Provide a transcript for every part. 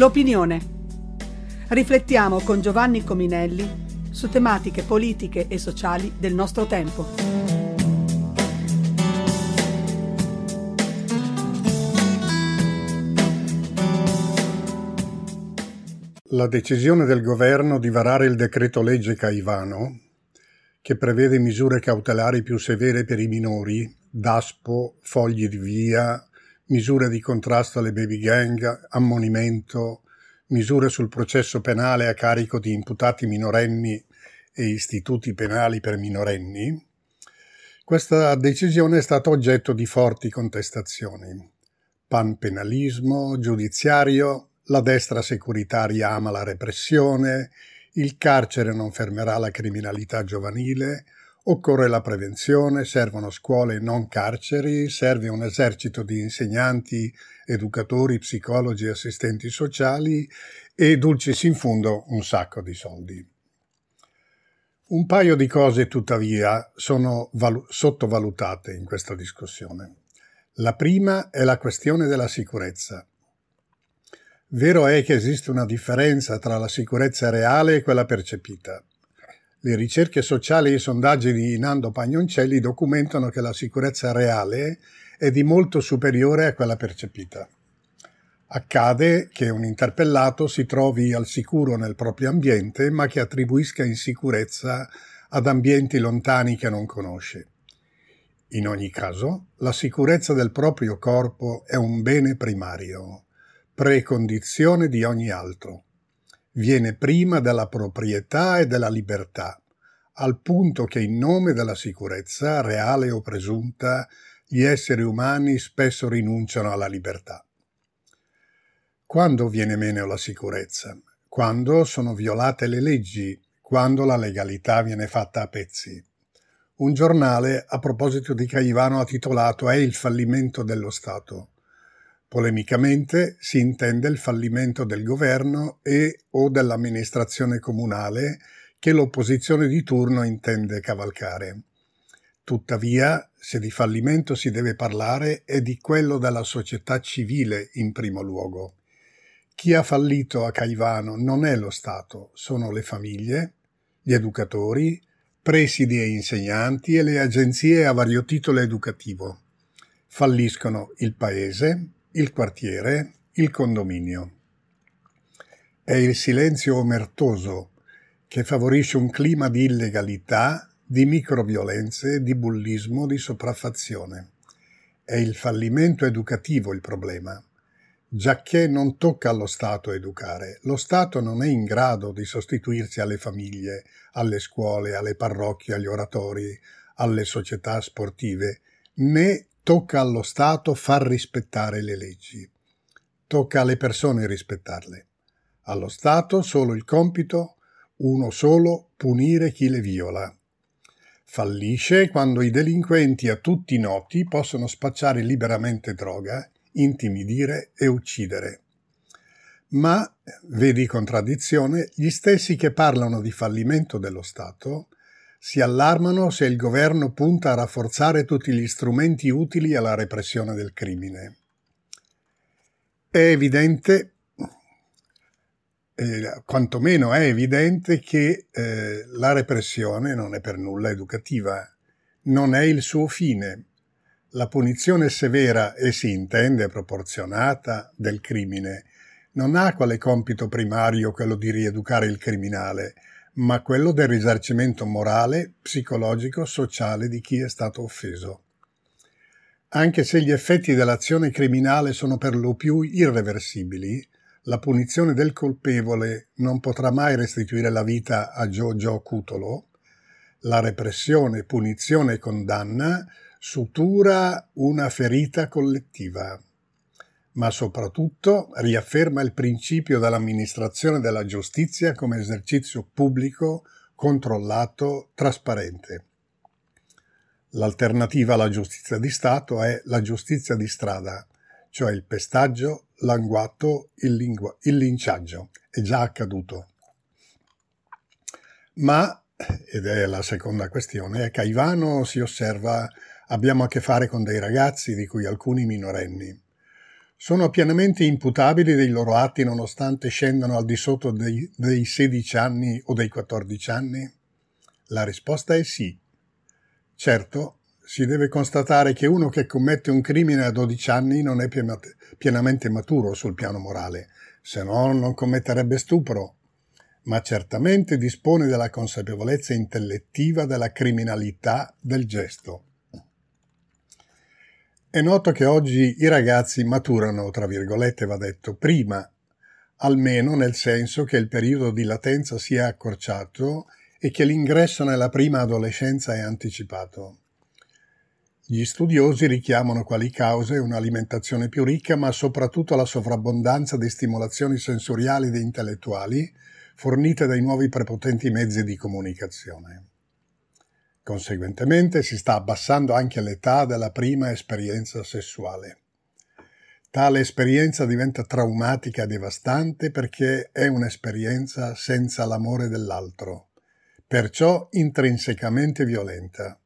L'opinione. Riflettiamo con Giovanni Cominelli su tematiche politiche e sociali del nostro tempo. La decisione del governo di varare il decreto legge Caivano, che prevede misure cautelari più severe per i minori, DASPO, fogli di via, misure di contrasto alle baby gang, ammonimento, misure sul processo penale a carico di imputati minorenni e istituti penali per minorenni, questa decisione è stata oggetto di forti contestazioni. Panpenalismo, giudiziario, la destra securitaria ama la repressione, il carcere non fermerà la criminalità giovanile, Occorre la prevenzione, servono scuole non carceri, serve un esercito di insegnanti, educatori, psicologi, assistenti sociali e, dulcis in fundo, un sacco di soldi. Un paio di cose, tuttavia, sono sottovalutate in questa discussione. La prima è la questione della sicurezza. Vero è che esiste una differenza tra la sicurezza reale e quella percepita. Le ricerche sociali e i sondaggi di Nando Pagnoncelli documentano che la sicurezza reale è di molto superiore a quella percepita. Accade che un interpellato si trovi al sicuro nel proprio ambiente, ma che attribuisca insicurezza ad ambienti lontani che non conosce. In ogni caso, la sicurezza del proprio corpo è un bene primario, precondizione di ogni altro viene prima della proprietà e della libertà, al punto che in nome della sicurezza, reale o presunta, gli esseri umani spesso rinunciano alla libertà. Quando viene meno la sicurezza? Quando sono violate le leggi, quando la legalità viene fatta a pezzi. Un giornale, a proposito di Caivano, ha titolato È il fallimento dello Stato. Polemicamente si intende il fallimento del governo e o dell'amministrazione comunale che l'opposizione di turno intende cavalcare. Tuttavia, se di fallimento si deve parlare, è di quello della società civile in primo luogo. Chi ha fallito a Caivano non è lo Stato, sono le famiglie, gli educatori, presidi e insegnanti e le agenzie a vario titolo educativo. Falliscono il Paese, il quartiere, il condominio. È il silenzio omertoso che favorisce un clima di illegalità, di microviolenze, di bullismo, di sopraffazione. È il fallimento educativo il problema, giacché non tocca allo Stato educare. Lo Stato non è in grado di sostituirsi alle famiglie, alle scuole, alle parrocchie, agli oratori, alle società sportive, né Tocca allo Stato far rispettare le leggi. Tocca alle persone rispettarle. Allo Stato solo il compito, uno solo, punire chi le viola. Fallisce quando i delinquenti a tutti noti possono spacciare liberamente droga, intimidire e uccidere. Ma, vedi contraddizione, gli stessi che parlano di fallimento dello Stato si allarmano se il governo punta a rafforzare tutti gli strumenti utili alla repressione del crimine. È evidente, eh, quantomeno è evidente, che eh, la repressione non è per nulla educativa, non è il suo fine. La punizione severa e si intende proporzionata del crimine non ha quale compito primario quello di rieducare il criminale, ma quello del risarcimento morale, psicologico, sociale di chi è stato offeso. Anche se gli effetti dell'azione criminale sono per lo più irreversibili, la punizione del colpevole non potrà mai restituire la vita a Giorgio Cutolo. La repressione, punizione e condanna sutura una ferita collettiva ma soprattutto riafferma il principio dell'amministrazione della giustizia come esercizio pubblico, controllato, trasparente. L'alternativa alla giustizia di Stato è la giustizia di strada, cioè il pestaggio, l'anguatto, il, lingua, il linciaggio. È già accaduto. Ma, ed è la seconda questione, a Caivano si osserva abbiamo a che fare con dei ragazzi, di cui alcuni minorenni sono pienamente imputabili dei loro atti nonostante scendano al di sotto dei, dei 16 anni o dei 14 anni? La risposta è sì. Certo, si deve constatare che uno che commette un crimine a 12 anni non è pienamente maturo sul piano morale, se no non commetterebbe stupro, ma certamente dispone della consapevolezza intellettiva della criminalità del gesto. È noto che oggi i ragazzi maturano, tra virgolette va detto, prima, almeno nel senso che il periodo di latenza si è accorciato e che l'ingresso nella prima adolescenza è anticipato. Gli studiosi richiamano quali cause un'alimentazione più ricca, ma soprattutto la sovrabbondanza di stimolazioni sensoriali ed intellettuali fornite dai nuovi prepotenti mezzi di comunicazione. Conseguentemente si sta abbassando anche l'età della prima esperienza sessuale. Tale esperienza diventa traumatica e devastante perché è un'esperienza senza l'amore dell'altro, perciò intrinsecamente violenta.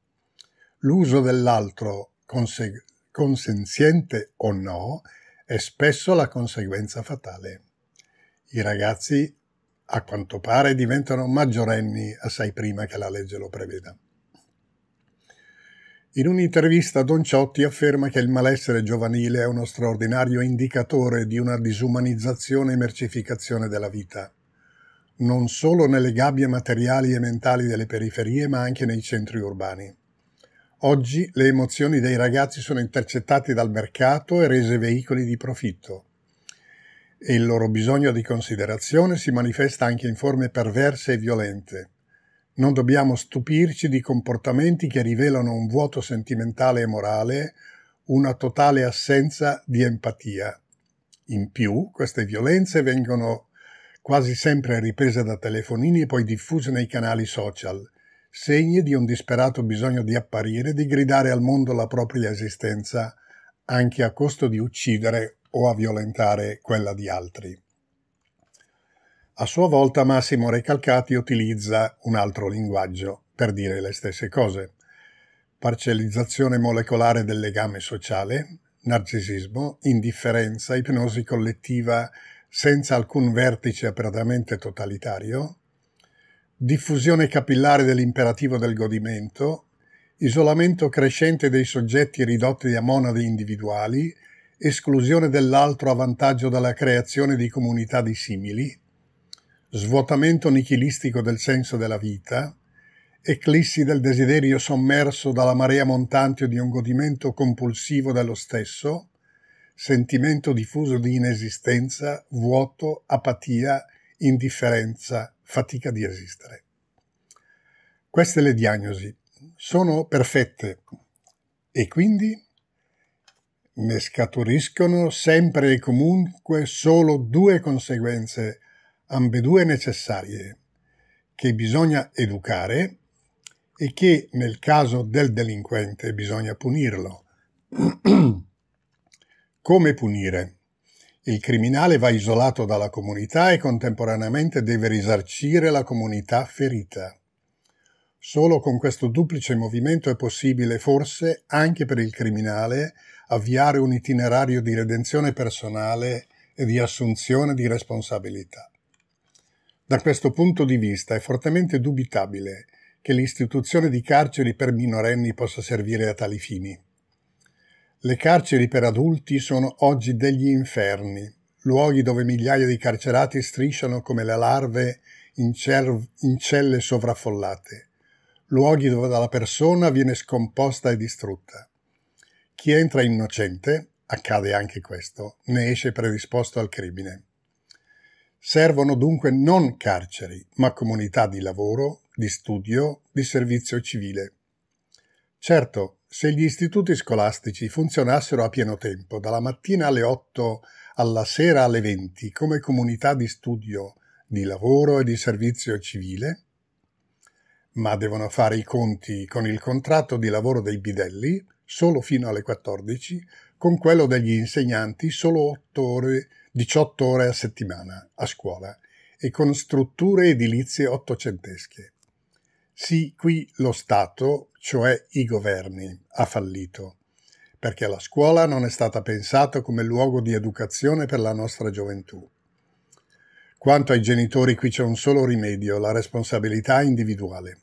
L'uso dell'altro, conse consenziente o no, è spesso la conseguenza fatale. I ragazzi, a quanto pare, diventano maggiorenni assai prima che la legge lo preveda. In un'intervista Don Ciotti afferma che il malessere giovanile è uno straordinario indicatore di una disumanizzazione e mercificazione della vita, non solo nelle gabbie materiali e mentali delle periferie, ma anche nei centri urbani. Oggi le emozioni dei ragazzi sono intercettate dal mercato e rese veicoli di profitto. E il loro bisogno di considerazione si manifesta anche in forme perverse e violente non dobbiamo stupirci di comportamenti che rivelano un vuoto sentimentale e morale, una totale assenza di empatia. In più, queste violenze vengono quasi sempre riprese da telefonini e poi diffuse nei canali social, segni di un disperato bisogno di apparire, di gridare al mondo la propria esistenza, anche a costo di uccidere o a violentare quella di altri. A sua volta Massimo Recalcati utilizza un altro linguaggio per dire le stesse cose. Parcellizzazione molecolare del legame sociale, narcisismo, indifferenza, ipnosi collettiva senza alcun vertice apertamente totalitario, diffusione capillare dell'imperativo del godimento, isolamento crescente dei soggetti ridotti a monadi individuali, esclusione dell'altro a vantaggio della creazione di comunità di simili, svuotamento nichilistico del senso della vita, eclissi del desiderio sommerso dalla marea montante di un godimento compulsivo dello stesso, sentimento diffuso di inesistenza, vuoto, apatia, indifferenza, fatica di esistere. Queste le diagnosi sono perfette e quindi ne scaturiscono sempre e comunque solo due conseguenze ambedue necessarie, che bisogna educare e che nel caso del delinquente bisogna punirlo. Come punire? Il criminale va isolato dalla comunità e contemporaneamente deve risarcire la comunità ferita. Solo con questo duplice movimento è possibile, forse, anche per il criminale, avviare un itinerario di redenzione personale e di assunzione di responsabilità. Da questo punto di vista è fortemente dubitabile che l'istituzione di carceri per minorenni possa servire a tali fini. Le carceri per adulti sono oggi degli inferni, luoghi dove migliaia di carcerati strisciano come le larve in, cer- in celle sovraffollate, luoghi dove la persona viene scomposta e distrutta. Chi entra innocente, accade anche questo, ne esce predisposto al crimine. Servono dunque non carceri, ma comunità di lavoro, di studio, di servizio civile. Certo, se gli istituti scolastici funzionassero a pieno tempo, dalla mattina alle 8 alla sera alle 20, come comunità di studio, di lavoro e di servizio civile, ma devono fare i conti con il contratto di lavoro dei bidelli solo fino alle 14, con quello degli insegnanti solo 8 ore 18 ore a settimana a scuola e con strutture edilizie ottocentesche. Sì, qui lo Stato, cioè i governi, ha fallito, perché la scuola non è stata pensata come luogo di educazione per la nostra gioventù. Quanto ai genitori qui c'è un solo rimedio, la responsabilità individuale.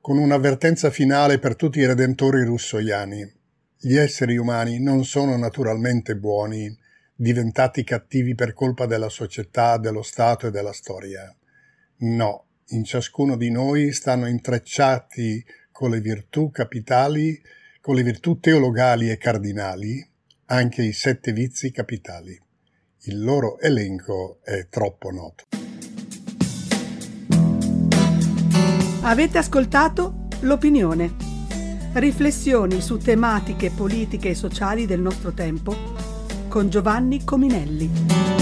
Con un'avvertenza finale per tutti i redentori russoiani, gli esseri umani non sono naturalmente buoni diventati cattivi per colpa della società, dello Stato e della storia. No, in ciascuno di noi stanno intrecciati con le virtù capitali, con le virtù teologali e cardinali, anche i sette vizi capitali. Il loro elenco è troppo noto. Avete ascoltato l'opinione. Riflessioni su tematiche politiche e sociali del nostro tempo con Giovanni Cominelli.